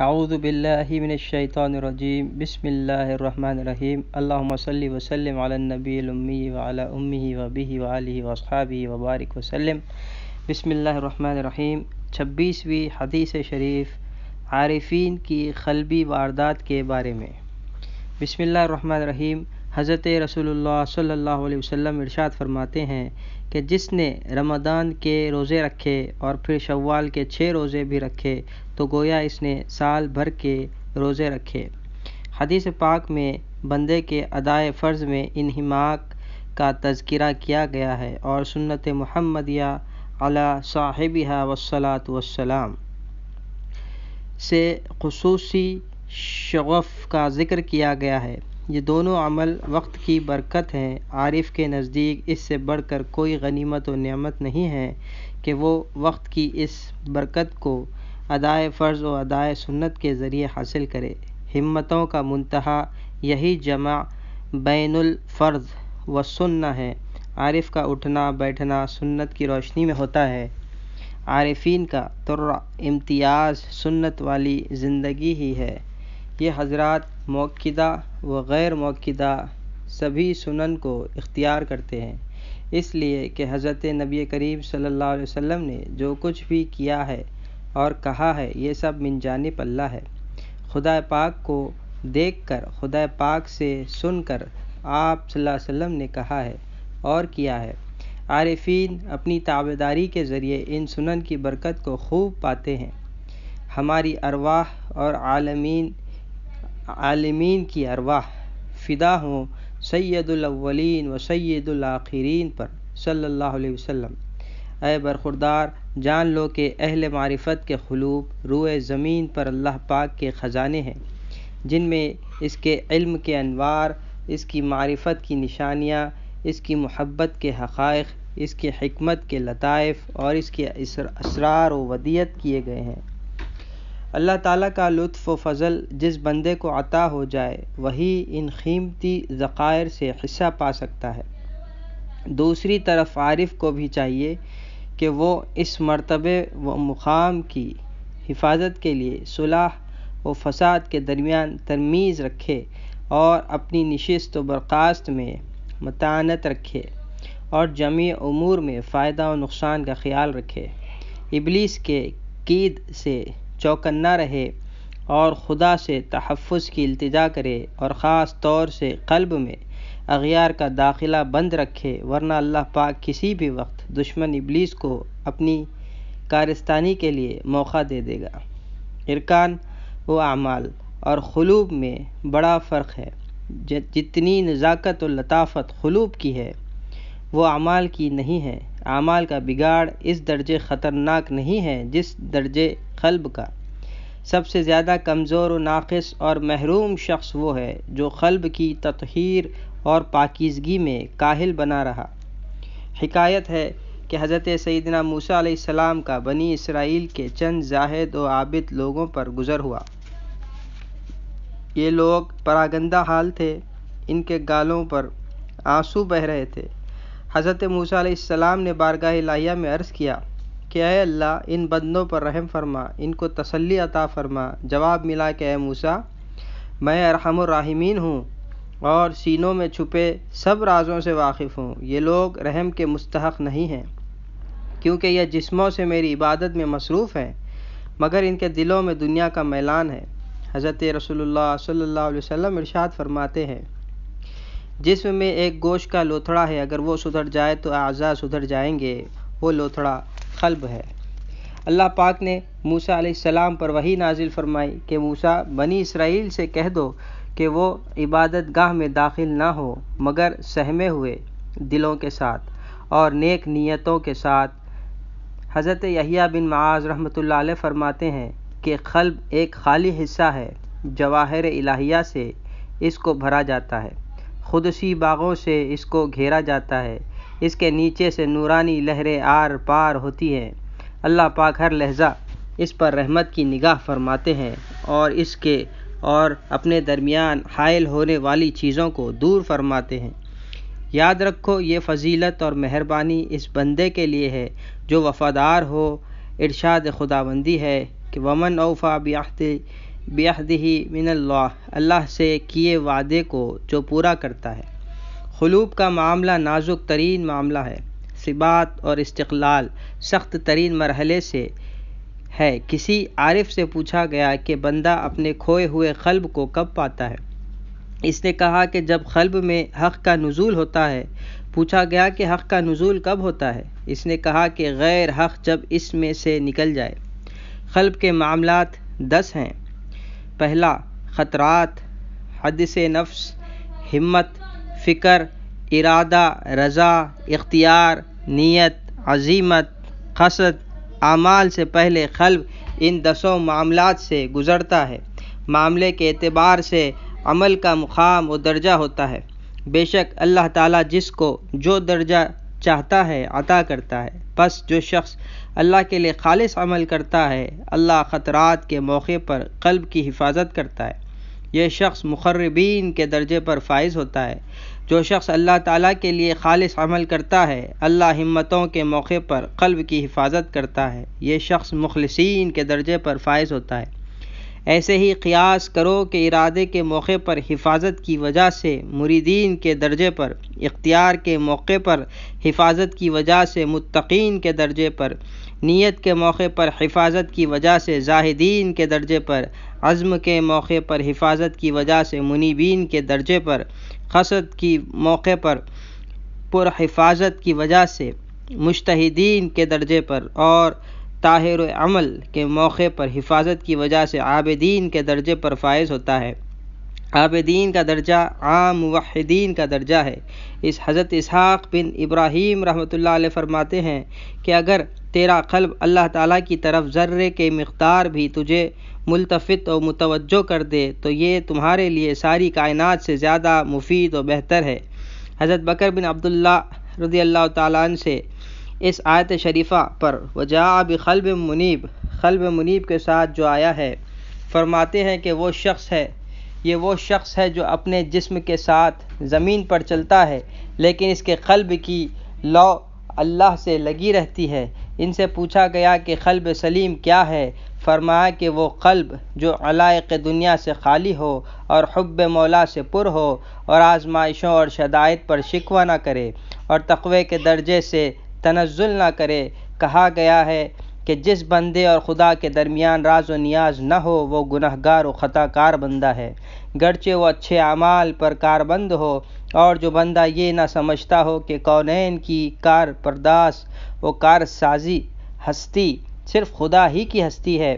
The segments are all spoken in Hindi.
अऊद बिल्लाशैतरजीम बसमीम अल्लाम वसलम नबीमी वाला उम्मी वबी वाली वसाबी वबारक वसलम बसमीम छब्बीसवीं हदीस शरीफ आरिफीन की खलबी वारदात के बारे में बसमीम हज़रत रसूलुल्लाह सल्ला वसम वसल्लम इरशाद फरमाते हैं कि जिसने रमदान के रोज़े रखे और फिर शवाल के छः रोज़े भी रखे तो गोया इसने साल भर के रोज़े रखे हदीस पाक में बंदे के अदाए फ़र्ज़ में इनहमाक का तस्करा किया गया है और सुन्नत महमदिया अला साहिबा वसलात वसलाम से खसूसी शगफ़ का ज़िक्र किया गया है ये दोनों अमल वक्त की बरकत हैं आरिफ़ के नज़दीक इससे बढ़कर कोई गनीमत व नेमत नहीं है कि वो वक्त की इस बरकत को अदाए फ़र्ज़ व अदाए सुन्नत के ज़रिए हासिल करे हिम्मतों का मुंतहा यही जमा बैनफ़र्ज़ व सुन्ना है आरिफ़ का उठना बैठना सुन्नत की रोशनी में होता है आरिफीन का तुर्रा इम्तियाज़ सुन्नत वाली ज़िंदगी ही है ये हजरत मौक़दा व गैर मौक़दा सभी सुनन को इख्तियार करते हैं इसलिए कि हज़रत नबी करीम सल्लल्लाहु अलैहि वसल्लम ने जो कुछ भी किया है और कहा है ये सब मिन जानब अल्लाह है खुदा पाक को देख कर खुदा पाक से सुन कर आप वसल्लम ने कहा है और किया है आरफीन अपनी ताबेदारी के ज़रिए इन सुनन की बरकत को खूब पाते हैं हमारी अरवाह और आलमीन आलमीन की अरवाह फ़िदा हों सैदुलवलिन व सैदुलाखरीन पर सल्लल्लाहु अलैहि वसल्लम अय बरखुरदार जान लो कि अहल मारिफत के खलूब रुए ज़मीन पर अल्लाह पाक के ख़जाने हैं जिनमें इसके इल्म के अनवार इसकी मारिफत की निशानियाँ इसकी मोहब्बत के हक़ इसकी हमत के लताइफ़ और इसके असरार वदियत किए गए हैं अल्लाह ताला का लुत्फ़ व फ़ज़ल जिस बंदे को अता हो जाए वही इन कीमती ज़ख़ायर से हिस्सा पा सकता है दूसरी तरफ आरिफ को भी चाहिए कि वो इस मरतबे व मुकाम की हिफाजत के लिए सुलह व फसाद के दरमियान तरमीज़ रखे और अपनी नशस्त व बर्खास्त में मतानत रखे और जमी अमूर में फ़ायदा व नुकसान का ख्याल रखे इबलीस के कीद से चौकन्ना रहे और खुदा से तहफ़ की अल्तजा करे और ख़ास तौर से कल्ब में अगियार का दाखिला बंद रखे वरना अल्लाह पाक किसी भी वक्त दुश्मन इबलीस को अपनी कारस्तानी के लिए मौका दे देगा इरकान व अमाल और खलूब में बड़ा फ़र्क है जितनी नज़ाकत और लताफ़त खलूब की है वो अमाल की नहीं है अमाल का बिगाड़ इस दर्जे ख़तरनाक नहीं है जिस दर्जे खलब का सबसे ज़्यादा कमज़ोर नाक़स और महरूम शख्स वो है जो खलब की तहहीर और पाकिजगी में काहिल बना रहा हकायत है कि हज़रत सैदना मूसा सलाम का बनी इसराइल के चंद जाहिद व आबिद लोगों पर गुज़र हुआ ये लोग परागंदा हाल थे इनके गालों पर आंसू बह रहे थे हज़रत मूसा सलाम ने बारगाह लाहिया में अर्ज़ किया कि अय अल्लाह इन बंदों पर रहम फरमा इनको तसल्ली अता फरमा जवाब मिला कि अय मूसा मैं अरहमराहिमीन हूँ और सीनों में छुपे सब राजों से वाकिफ़ हूँ ये लोग रहम के मुस्तहक नहीं हैं क्योंकि यह जिस्मों से मेरी इबादत में मसरूफ़ हैं मगर इनके दिलों में दुनिया का मैलान है हज़रत रसोल्ला सल्ला वसम फरमाते हैं जिसम में एक गोश का लोथड़ा है अगर वो सुधर जाए तो अज़ा सुधर जाएंगे वो लोथड़ा कल्ब है अल्लाह पाक ने मूसा सलाम पर वही नाजिल फरमाई कि मूसा बनी इसराइल से कह दो कि वो इबादत गाह में दाखिल ना हो मगर सहमे हुए दिलों के साथ और नेक नीयतों के साथ हज़रत यहिया बिन माज रहमत फरमाते हैं कि खल्ब एक खाली हिस्सा है जवाहर इलाहिया से इसको भरा जाता है खुदसी बागों से इसको घेरा जाता है इसके नीचे से नूरानी लहरें आर पार होती हैं अल्लाह पाक हर लहजा इस पर रहमत की निगाह फरमाते हैं और इसके और अपने दरमियान हायल होने वाली चीज़ों को दूर फरमाते हैं याद रखो ये फजीलत और मेहरबानी इस बंदे के लिए है जो वफ़ादार हो इरशाद खुदाबंदी है कि वमन औफ़ा ब्याहते ब्याहदही मिनल्ला अल्लाह से किए वादे को जो पूरा करता है खलूब का मामला नाजुक तरीन मामला है सिबात और इस्तलाल सख्त तरीन मरहले से है किसी आरफ से पूछा गया कि बंदा अपने खोए हुए खलब को कब पाता है इसने कहा कि जब खलब में हक़ का नज़ूल होता है पूछा गया कि हक़ का नज़ूल कब होता है इसने कहा कि गैर हक़ जब इसमें से निकल जाए खलब के मामला दस हैं पहला ख़तरात हद से नफ्स हिम्मत फ़िक्र इरादा रज़ा इख्तियार नीयत अजीमत खसद आमाल से पहले कल्ब इन दसों मामलात से गुज़रता है मामले के एतबार से अमल का मुकाम व दर्जा होता है बेशक अल्लाह ताला जिसको जो दर्जा चाहता है अता करता है बस जो शख्स अल्लाह के लिए खालिस अमल करता है अल्लाह ख़तरात के मौके पर कल्ब की हिफाजत करता है यह शख्स मुखरबीन के दर्जे पर फाइज होता है जो शख्स अल्लाह ताला के लिए खालिस अमल करता है अल्लाह हिम्मतों के मौके पर कल्ब की हिफाजत करता है यह शख्स मुखलसिन के दर्जे पर फाइज होता है ऐसे ही क़यास करो कि इरादे के मौके पर हिफाजत की वजह से मुरीदीन के दर्जे पर इख्तियार के मौके पर हिफाजत की वजह से मुतकीन के दर्जे पर नीयत के मौके पर हिफाजत की वजह से जाहिदीन के दर्जे पर अज़म के मौके पर हिफाजत की वजह से मुनीबीन के दर्जे पर खसद की मौके पर पुरहिफाजत की वजह से मुश्तदीन के दर्जे पर और ताहिर अमल के मौके पर हिफाजत की वजह से आबदीन के दर्जे पर फायज होता है आबदीन का दर्जा आम वाहिदीन का दर्जा है इस हज़रत इसहाक़ बिन इब्राहीम रहमतुल्लाह अलैह फरमाते हैं कि अगर तेरा कल्ब अल्लाह ताला की तरफ ज़र्रे के मकदार भी तुझे मुलतफ और मुतवजो कर दे तो ये तुम्हारे लिए सारी कायनात से ज़्यादा मुफीद और बेहतर है हज़रत बकर बिन अब्दुल्ला रदी अल्लाह ताला से इस आयत शरीफा पर वजा बल्ब मुनीब खलब मुनीब के साथ जो आया है फरमाते हैं कि वो शख्स है ये वो शख्स है जो अपने जिस्म के साथ ज़मीन पर चलता है लेकिन इसके खलब की लौ अल्लाह से लगी रहती है इनसे पूछा गया कि खलब सलीम क्या है फरमाया कि वो कल्ब जो अलायक दुनिया से खाली हो और हब मौला से पुर हो और आजमाइशों और शदायत पर शिकवा ना करे और तकवे के दर्जे से तनजुल ना करे कहा गया है कि जिस बंदे और खुदा के दरमियान राज व नियाज न हो वो गुनहगार और ख़ताकार बंदा है गरचे वो अच्छे अमाल पर कारबंद हो और जो बंदा ये ना समझता हो कि कौनैन की कार परदास व कार साजी हस्ती सिर्फ खुदा ही की हस्ती है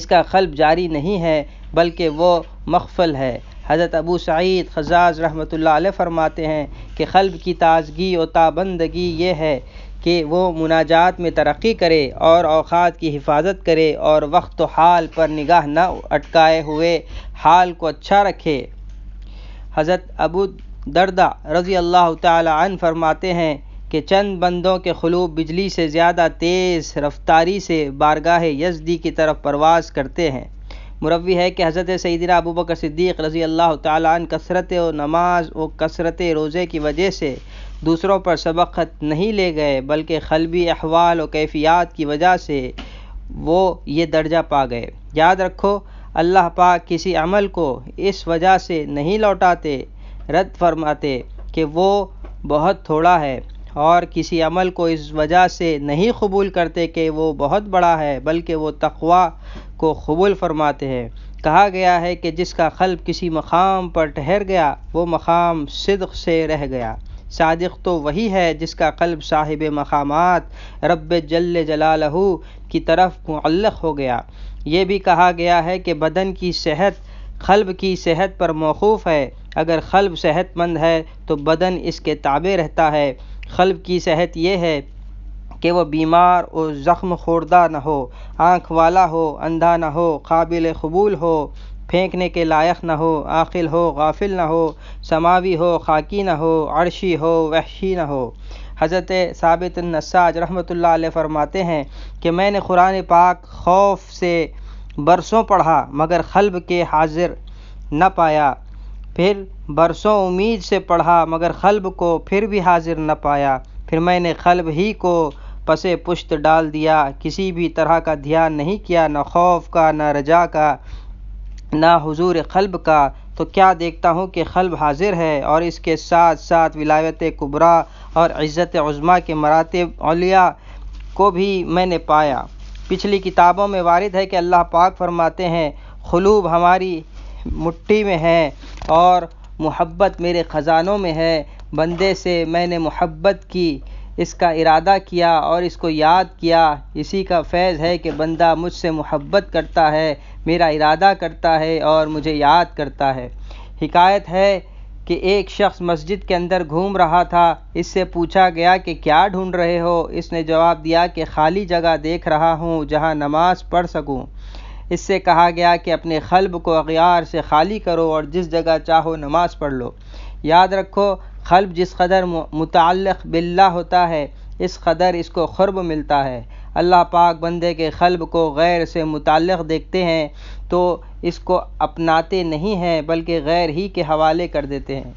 इसका खल्ब जारी नहीं है बल्कि वो मखफल है हज़रत अबू सईद खजाज रहमत फरमाते हैं कि खलब की ताजगी और ताबंदगी ये है कि वो मुनाजात में तरक्की करे और अवकात की हिफाजत करे और वक्त हाल पर निगाह न अटकाए हुए हाल को अच्छा रखे हज़रत अबू दरदा रज़ी अल्लाह तन फरमाते हैं कि चंद बंदों के खलूब बिजली से ज़्यादा तेज़ रफ्तारी से बारगाह यजदी की तरफ परवाज़ करते हैं मुरवी है कि हज़रत सैदी अबू बकर सिद्दीक़ रज़ी अल्लाह तन कसरत व नमाज व कसरत रोज़े की वजह से दूसरों पर सबक़त नहीं ले गए बल्कि खलबी अहवाल और कैफियात की वजह से वो ये दर्जा पा गए याद रखो अल्लाह पाक किसी अमल को इस वजह से नहीं लौटाते रद्द फरमाते कि वो बहुत थोड़ा है और किसी अमल को इस वजह से नहीं कबूल करते कि वो बहुत बड़ा है बल्कि वो तकवा को कबूल फरमाते हैं कहा गया है कि जिसका खल्ब किसी मकाम पर ठहर गया वो मकाम सिद्क से रह गया सादिक तो वही है जिसका कल्ब साहिब मकामात रब जल जलालहू की तरफ मुल्लक हो गया ये भी कहा गया है कि बदन की सेहत खल्ब की सेहत पर मौकूफ़ है अगर खल्ब सेहतमंद है तो बदन इसके ताबे रहता है खल्ब की सेहत यह है कि वह बीमार और ज़ख्म खोरदा न हो आँख वाला हो अंधा न हो काबिल कबूल हो फेंकने के लायक न हो आखिल हो गाफिल न हो समावी हो खाकी न हो अरशी हो वहशी न हो हज़रत साबित नसाज रहमत ला फरमाते हैं कि मैंने कुरान पाक खौफ से बरसों पढ़ा मगर खल्ब के हाजिर न पाया फिर बरसों उम्मीद से पढ़ा मगर खल्ब को फिर भी हाजिर न पाया फिर मैंने खल्ब ही को पसे पुश्त डाल दिया किसी भी तरह का ध्यान नहीं किया न खौफ का न रजा का ना हुजूर खलब का तो क्या देखता हूँ कि खलब हाजिर है और इसके साथ साथ विलायत कुबरा और इज़्ज़त उज़मा के मरातब अलिया को भी मैंने पाया पिछली किताबों में वारद है कि अल्लाह पाक फरमाते हैं खलूब हमारी मुट्ठी में है और मोहब्बत मेरे ख़जानों में है बंदे से मैंने मोहब्बत की इसका इरादा किया और इसको याद किया इसी का फैज़ है कि बंदा मुझसे मोहब्बत करता है मेरा इरादा करता है और मुझे याद करता है हिकायत है कि एक शख्स मस्जिद के अंदर घूम रहा था इससे पूछा गया कि क्या ढूंढ रहे हो इसने जवाब दिया कि खाली जगह देख रहा हूँ जहाँ नमाज पढ़ सकूँ इससे कहा गया कि अपने खलब को अगियार से खाली करो और जिस जगह चाहो नमाज पढ़ लो याद रखो खल्ब जिस कदर मुतक़ बिल्ला होता है इस कदर इसको खुरब मिलता है अल्लाह पाक बंदे के खलब को गैर से मुतक़ देखते हैं तो इसको अपनाते नहीं हैं बल्कि गैर ही के हवाले कर देते हैं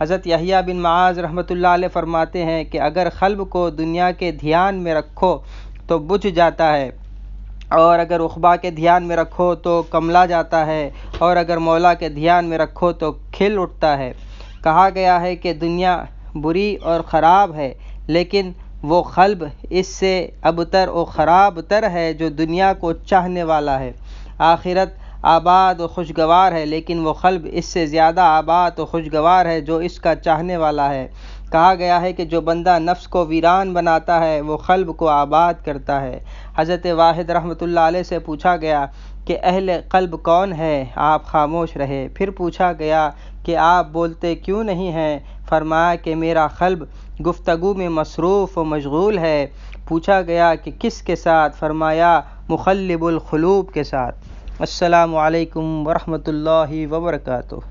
हज़रत यहिया बिन माज रहमतुल्लाह अलैह फरमाते हैं कि अगर खलब को दुनिया के ध्यान में रखो तो बुझ जाता है और अगर उखबा के ध्यान में रखो तो कमला जाता है और अगर मौला के ध्यान में रखो तो खिल उठता है कहा गया है कि दुनिया बुरी और ख़राब है लेकिन वो खलब इससे अबतर और ख़राब तर है जो दुनिया को चाहने वाला है आखिरत आबाद और खुशगवार है लेकिन वो खलब इससे ज़्यादा आबाद और खुशगवार है जो इसका चाहने वाला है कहा गया है कि जो बंदा नफ्स को वीरान बनाता है वो खलब को आबाद करता है हज़रत वाहिद रहमतुल्लाह से पूछा गया कि अहल कल्ब कौन है आप खामोश रहे फिर पूछा गया कि आप बोलते क्यों नहीं हैं फरमाया कि मेरा कल्ब गुफ्तु में मसरूफ़ व मशगूल है पूछा गया कि किस के साथ फरमाया मुखलबुलखलूब के साथ असलकम वरहमल वबरकू